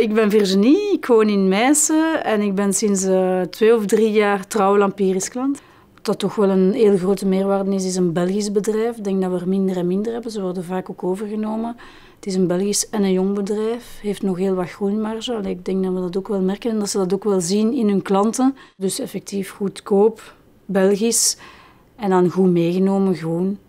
Ik ben Virginie, ik woon in Meissen en ik ben sinds eh, twee of drie jaar trouw Lampirisch klant. Dat toch wel een heel grote meerwaarde is, is een Belgisch bedrijf. Ik denk dat we er minder en minder hebben, ze worden vaak ook overgenomen. Het is een Belgisch en een jong bedrijf, heeft nog heel wat maar Allee, ik denk dat we dat ook wel merken en dat ze dat ook wel zien in hun klanten. Dus effectief goedkoop, Belgisch en dan goed meegenomen, groen.